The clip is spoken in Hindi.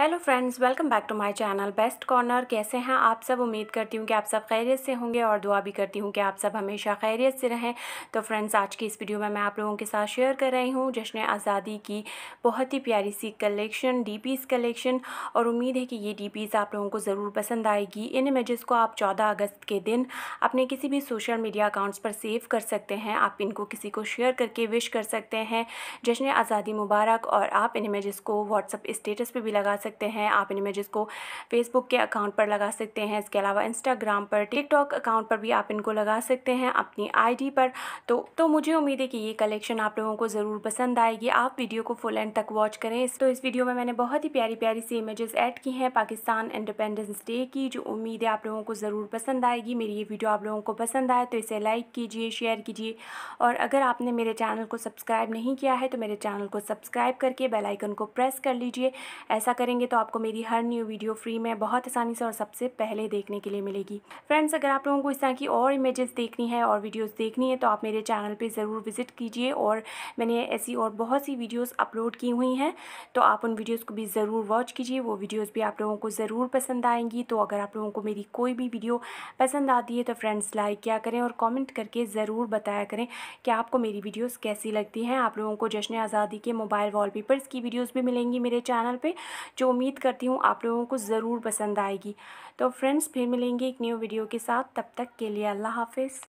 hello friends welcome back to my channel best corner कैसे हैं आप सब उम्मीद करती हूँ कि आप सब खैरियत से होंगे और दुआ भी करती हूँ कि आप सब हमेशा खैरियत से रहें तो फ्रेंड्स आज की इस वीडियो में मैं आप लोगों के साथ शेयर कर रही हूँ जश्न आज़ादी की बहुत ही प्यारी सी कलेक्शन डी कलेक्शन और उम्मीद है कि ये डी आप लोगों को ज़रूर पसंद आएगी इन इमेज़ को आप चौदह अगस्त के दिन अपने किसी भी सोशल मीडिया अकाउंट्स पर सेव कर सकते हैं आप इनको किसी को शेयर करके विश कर सकते हैं जश्न आज़ादी मुबारक और आप इन इमेज़ को व्हाट्सअप स्टेटस पर भी लगा सकते हैं आप इन इमेजेस को फेसबुक के अकाउंट पर लगा सकते हैं इसके अलावा इंस्टाग्राम पर टिकटॉक अकाउंट पर भी आप इनको लगा सकते हैं अपनी आईडी पर तो तो मुझे उम्मीद है कि ये कलेक्शन आप लोगों को ज़रूर पसंद आएगी आप वीडियो को फुल एंड तक वॉच करें इस तो इस वीडियो में मैंने बहुत ही प्यारी प्यारी सी इमेजेस ऐड की हैं पाकिस्तान इंडिपेंडेंस डे की जो उम्मीद है आप लोगों को ज़रूर पसंद आएगी मेरी ये वीडियो आप लोगों को पसंद आए तो इसे लाइक कीजिए शेयर कीजिए और अगर आपने मेरे चैनल को सब्सक्राइब नहीं किया है तो मेरे चैनल को सब्सक्राइब करके बेलाइकन को प्रेस कर लीजिए ऐसा करेंगे करेंगे तो आपको मेरी हर न्यू वीडियो फ्री में बहुत आसानी से और सबसे पहले देखने के लिए मिलेगी फ्रेंड्स अगर आप लोगों को इस तरह की और इमेजेस देखनी है और वीडियोस देखनी है तो आप मेरे चैनल पे ज़रूर विजिट कीजिए और मैंने ऐसी और बहुत सी वीडियोस अपलोड की हुई हैं तो आप उन वीडियोस को भी ज़रूर वॉच कीजिए वो वीडियोस भी आप लोगों को ज़रूर पसंद आएंगी तो अगर आप लोगों को मेरी कोई भी वीडियो पसंद आती है तो फ्रेंड्स लाइक क्या करें और कॉमेंट करके ज़रूर बताया करें कि आपको मेरी वीडियोज़ कैसी लगती हैं आप लोगों को जश्न आज़ादी के मोबाइल वॉलपेपर्स की वीडियोज़ भी मिलेंगी मेरे चैनल पे जो जो उम्मीद करती हूँ आप लोगों को ज़रूर पसंद आएगी तो फ्रेंड्स फिर मिलेंगे एक न्यू वीडियो के साथ तब तक के लिए अल्लाह हाफिज़